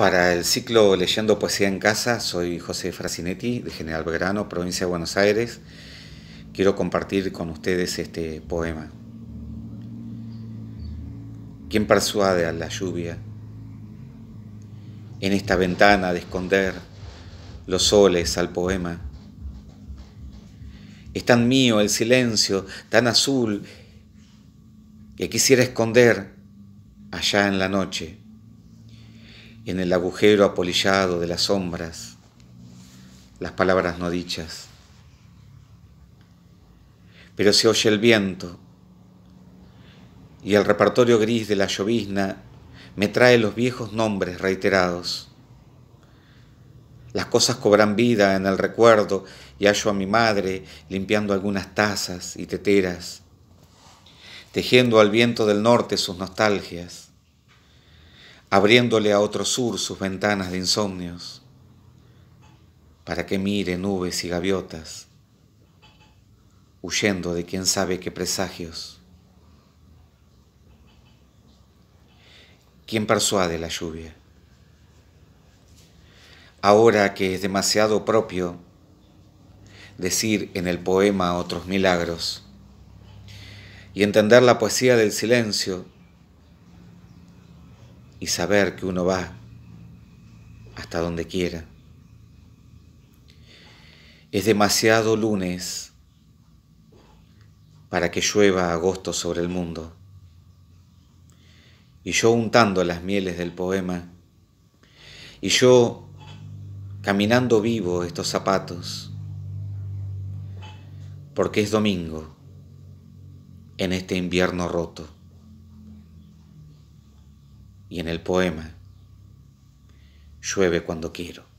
Para el ciclo Leyendo Poesía en Casa, soy José Frasinetti, de General Belgrano, provincia de Buenos Aires. Quiero compartir con ustedes este poema. ¿Quién persuade a la lluvia? En esta ventana de esconder los soles al poema. Es tan mío el silencio, tan azul, que quisiera esconder allá en la noche en el agujero apolillado de las sombras, las palabras no dichas. Pero se oye el viento y el repertorio gris de la llovizna me trae los viejos nombres reiterados. Las cosas cobran vida en el recuerdo y hallo a mi madre limpiando algunas tazas y teteras, tejiendo al viento del norte sus nostalgias abriéndole a otro sur sus ventanas de insomnios, para que mire nubes y gaviotas, huyendo de quién sabe qué presagios. ¿Quién persuade la lluvia? Ahora que es demasiado propio decir en el poema otros milagros y entender la poesía del silencio, y saber que uno va hasta donde quiera. Es demasiado lunes para que llueva agosto sobre el mundo. Y yo untando las mieles del poema, y yo caminando vivo estos zapatos, porque es domingo en este invierno roto y en el poema. Llueve cuando quiero.